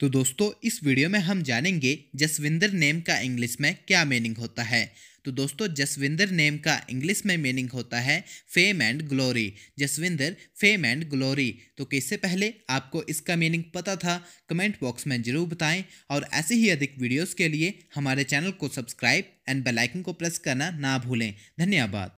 तो दोस्तों इस वीडियो में हम जानेंगे जसविंदर नेम का इंग्लिश में क्या मीनिंग होता है तो दोस्तों जसविंदर नेम का इंग्लिश में मीनिंग होता है fame and glory Jaswinder fame and glory तो किससे पहले आपको इसका मीनिंग पता था कमेंट बॉक्स में ज़रूर बताएं और ऐसे ही अधिक वीडियोस के लिए हमारे चैनल को सब्सक्राइब एंड बेलाइकन को प्रेस करना ना भूलें धन्यवाद